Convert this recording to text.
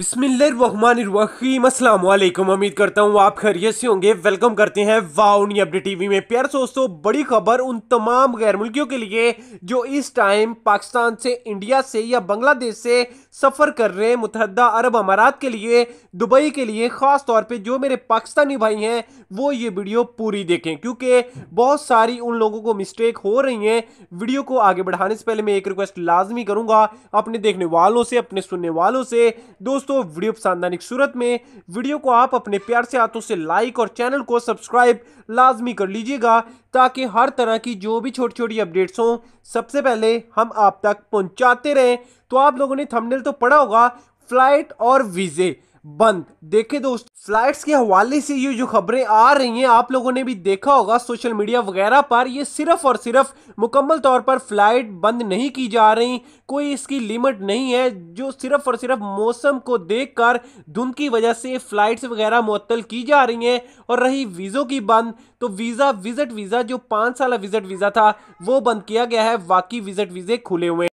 बिस्मिल्लाम उम्मीद करता हूँ आप खैरियत से होंगे वेलकम करते हैं वाउनी अपडेट टीवी में प्यार दोस्तों बड़ी खबर उन तमाम गैर मुल्कियों के लिए जो इस टाइम पाकिस्तान से इंडिया से या बांग्लादेश से सफ़र कर रहे मुतहदा अरब अमारात के लिए दुबई के लिए ख़ास तौर पर जो मेरे पाकिस्तानी भाई हैं वो ये वीडियो पूरी देखें क्योंकि बहुत सारी उन लोगों को मिस्टेक हो रही हैं वीडियो को आगे बढ़ाने से पहले मैं एक रिक्वेस्ट लाजमी करूँगा अपने देखने वालों से अपने सुनने वालों से दोस्तों दोस्तों वीडियो पसंद आने की सूरत में वीडियो को आप अपने प्यार से हाथों से लाइक और चैनल को सब्सक्राइब लाजमी कर लीजिएगा ताकि हर तरह की जो भी छोटी छोटी अपडेट्स हों सबसे पहले हम आप तक पहुंचाते रहें तो आप लोगों ने थंबनेल तो पढ़ा होगा फ्लाइट और वीज़े बंद देखे दोस्तों फ्लाइट्स के हवाले से ये जो खबरें आ रही हैं आप लोगों ने भी देखा होगा सोशल मीडिया वगैरह पर ये सिर्फ और सिर्फ मुकम्मल तौर पर फ़्लाइट बंद नहीं की जा रही कोई इसकी लिमिट नहीं है जो सिर्फ और सिर्फ मौसम को देखकर धुंध की वजह से फ़्लाइट्स वगैरह मअतल की जा रही हैं और रही वीज़ों की बंद तो वीज़ा विज़िट वीज़ा जो पाँच साल विज़िट वीज़ा था वो बंद किया गया है बाकी विज़िट वीज़े खुले हुए